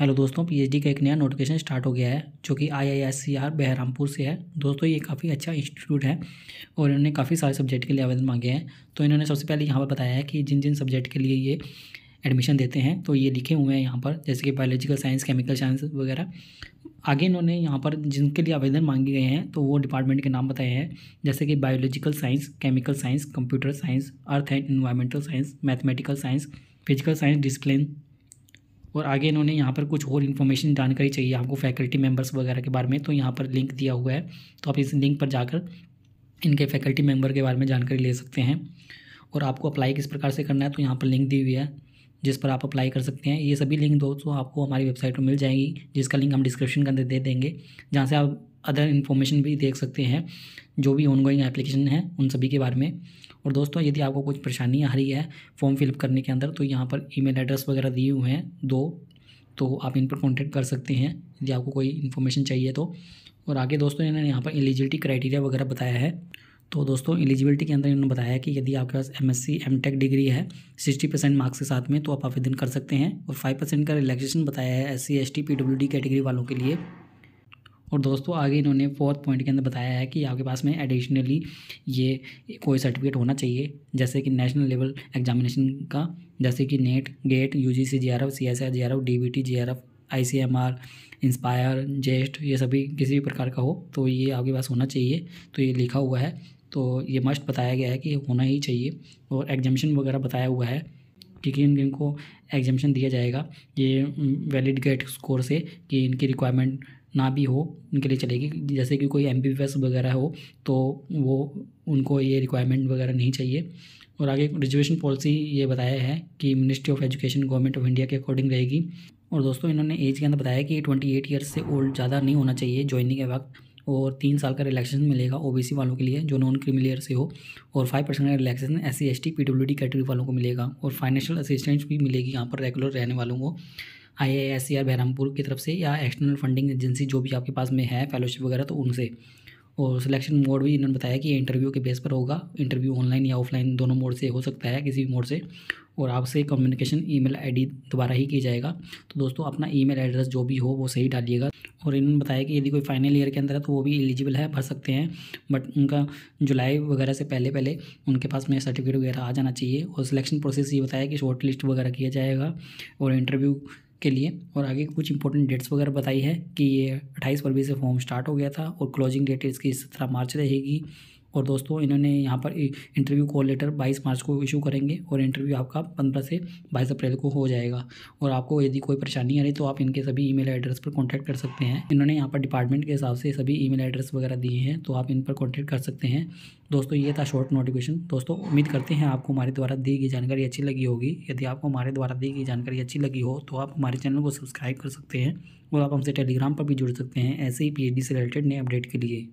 hello दोस्तों PhD का एक नया नोटिफिकेशन स्टार्ट हो गया है जो कि आईआईएससीआर बहरामपुर से है दोस्तों ये काफ़ी अच्छा इंस्टीट्यूट है और इन्होंने काफ़ी सारे सब्जेक्ट के लिए आवेदन मांगे हैं तो इन्होंने सबसे पहले यहाँ पर बताया है कि जिन जिन सब्जेक्ट के लिए ये एडमिशन देते हैं तो ये लिखे हुए हैं यहाँ पर जैसे कि बायोलॉजिकल साइंस केमिकल साइंस वगैरह आगे इन्होंने यहाँ पर जिनके लिए आवेदन मांगे गए हैं तो वो डिपार्टमेंट के नाम बताए हैं जैसे कि biological science chemical science computer science earth and environmental science mathematical science physical science discipline और आगे इन्होंने यहाँ पर कुछ और इन्फॉर्मेशन जानकारी चाहिए आपको फैकल्टी मेम्बर्स वगैरह के बारे में तो यहाँ पर लिंक दिया हुआ है तो आप इस लिंक पर जाकर इनके फैकल्टी मेम्बर के बारे में जानकारी ले सकते हैं और आपको अप्लाई किस प्रकार से करना है तो यहाँ पर लिंक दी हुई है जिस पर आप अप्लाई कर सकते हैं ये सभी लिंक दोस्तों आपको हमारी वेबसाइट पर मिल जाएगी जिसका लिंक हम डिस्क्रिप्शन के अंदर दे देंगे जहाँ से आप अदर इन्फॉर्मेशन भी देख सकते हैं जो भी ऑनगोइंग एप्लीकेशन है उन सभी के बारे में और दोस्तों यदि आपको कुछ परेशानी आ रही है फॉर्म फिलअप करने के अंदर तो यहाँ पर ईमेल एड्रेस वगैरह दिए हुए हैं दो तो आप इन पर कॉन्टेक्ट कर सकते हैं यदि आपको कोई इन्फॉर्मेशन चाहिए तो और आगे दोस्तों इन्होंने यहाँ पर एलिजिबिलिटी क्राइटेरिया वगैरह बताया है तो दोस्तों एलिजिबिलिटी के अंदर इन्होंने बताया कि यदि आपके पास एम एस डिग्री है सिक्सटी परसेंट मार्क्स के साथ में तो आप आवेदन कर सकते हैं और फाइव परसेंट का रिलैक्सेशन बताया है S C S T P D category वालों के लिए और दोस्तों आगे इन्होंने फोर्थ पॉइंट के अंदर बताया है कि आपके पास में एडिशनली ये कोई सर्टिफिकेट होना चाहिए जैसे कि नेशनल लेवल एग्जामिनेशन का जैसे कि NET GATE U G C J R F C S R J R F D B T J R F I C M R INSPIRE JEST ये सभी किसी भी प्रकार का हो तो ये आपके पास होना चाहिए तो ये लिखा हुआ है तो ये मस्ट बताया गया है कि होना ही चाहिए और एग्जामिशन वगैरह बताया हुआ है कि किन किन को एग्जामिशन दिया जाएगा ये वैलिड गेट स्कोर से कि इनकी रिक्वायरमेंट ना भी हो उनके लिए चलेगी जैसे कि कोई एम वगैरह हो तो वो उनको ये रिक्वायरमेंट वगैरह नहीं चाहिए और आगे रिजर्वेशन पॉलिसी ये बताया है कि Ministry of Education Government of India के अकॉर्डिंग रहेगी और दोस्तों इन्होंने एज के अंदर बताया कि ट्वेंटी एट ईयर्स से ओल्ड ज़्यादा नहीं होना चाहिए ज्वाइनिंग के वक्त और तीन साल का रिलैक्सेशन मिलेगा ओबीसी वालों के लिए जो नॉन क्रिमिलियर ईयर से हो और फाइव परसेंट का relaxation S C S T P W D category वालों को मिलेगा और फाइनेंशियल असिस्टेंस भी मिलेगी यहाँ पर रेगुलर रहने वालों को I A S C R Berhampur की तरफ से या एक्सटर्नल फंडिंग एजेंसी जो भी आपके पास में है फेलोशिप वगैरह तो उनसे और सिलेक्शन मोड भी इन्होंने बताया कि इंटरव्यू के बेस पर होगा इंटरव्यू ऑनलाइन या ऑफलाइन दोनों मोड से हो सकता है किसी भी मोड से और आपसे कम्युनिकेशन ईमेल आईडी दोबारा ही की जाएगा तो दोस्तों अपना ईमेल एड्रेस जो भी हो वो सही डालिएगा और इन्होंने बताया कि यदि कोई फाइनल ईयर के अंदर है तो वो भी एलिजिबल है भर सकते हैं बट उनका जुलाई वगैरह से पहले पहले उनके पास में सर्टिफिकेट वगैरह आ जाना चाहिए और सिलेक्शन प्रोसेस ये बताया कि शॉर्ट लिस्ट वगैरह किया जाएगा और इंटरव्यू के लिए और आगे कुछ इंपॉर्टेंट डेट्स वगैरह बताई है कि ये अट्ठाईस फरवरी से फॉर्म स्टार्ट हो गया था और क्लोजिंग डेट इसकी सत्रह मार्च रहेगी और दोस्तों इन्होंने यहाँ पर इंटरव्यू कॉल लेटर 22 मार्च को इशू करेंगे और इंटरव्यू आपका 15 से 22 अप्रैल को हो जाएगा और आपको यदि कोई परेशानी आ रही तो आप इनके सभी ईमेल एड्रेस पर कॉन्टैक्ट कर सकते हैं इन्होंने यहाँ पर डिपार्टमेंट के हिसाब से सभी ईमेल एड्रेस वगैरह दिए हैं तो आप इन पर कॉन्टैक्ट कर सकते हैं दोस्तों ये था शॉर्ट नोटिफिकेशन दोस्तों उम्मीद करते हैं आपको हमारे द्वारा दी गई जानकारी अच्छी लगी होगी यदि आपको हमारे द्वारा दी गई जानकारी अच्छी लगी हो तो आप हमारे चैनल को सब्सक्राइब कर सकते हैं और आप हमसे टेलीग्राम पर भी जुड़ सकते हैं ऐसे ही पी से रिलेटेड नए अपडेट के लिए